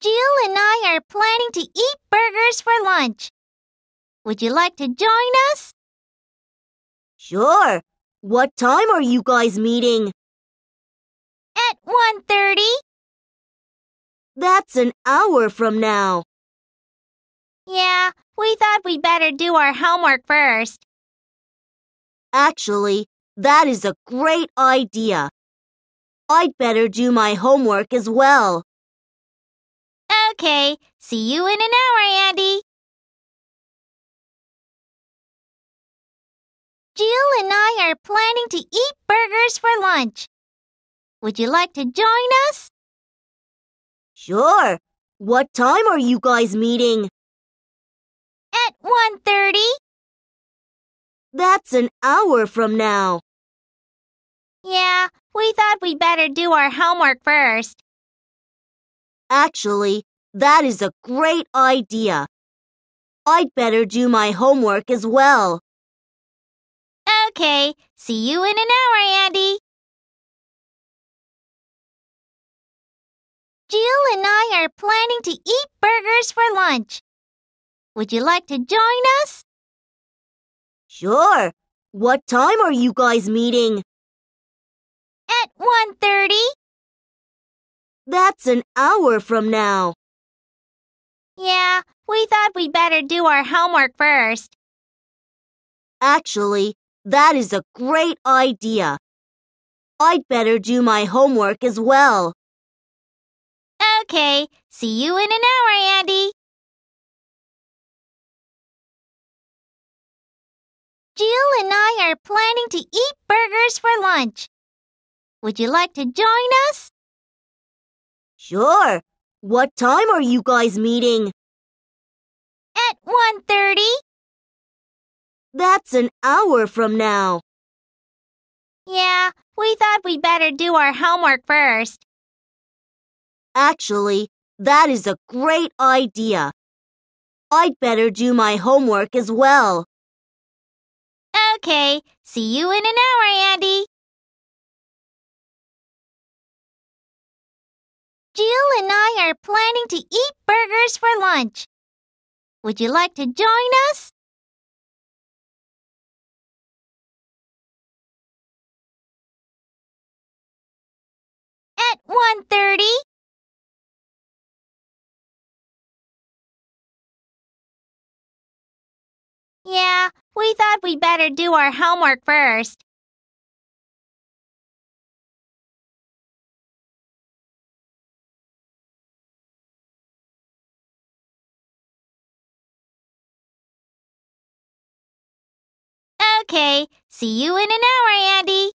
Jill and I are planning to eat burgers for lunch. Would you like to join us? Sure. What time are you guys meeting? At 1.30. That's an hour from now. Yeah, we thought we'd better do our homework first. Actually, that is a great idea. I'd better do my homework as well. Okay, see you in an hour, Andy. Jill and I are planning to eat burgers for lunch. Would you like to join us? Sure. What time are you guys meeting? At 1.30. That's an hour from now. Yeah, we thought we'd better do our homework first. Actually, that is a great idea. I'd better do my homework as well. Okay, see you in an hour, Andy. Jill and I are planning to eat burgers for lunch. Would you like to join us? Sure. What time are you guys meeting? At 1.30. That's an hour from now. Yeah, we thought we'd better do our homework first. Actually, that is a great idea. I'd better do my homework as well. Okay, see you in an hour, Andy. Jill and I are planning to eat burgers for lunch. Would you like to join us? Sure, what time are you guys meeting? At 1.30. That's an hour from now. Yeah, we thought we'd better do our homework first. Actually, that is a great idea. I'd better do my homework as well. Okay, see you in an hour, Andy. and I are planning to eat burgers for lunch. Would you like to join us? At 1.30. Yeah, we thought we'd better do our homework first. Okay, see you in an hour, Andy.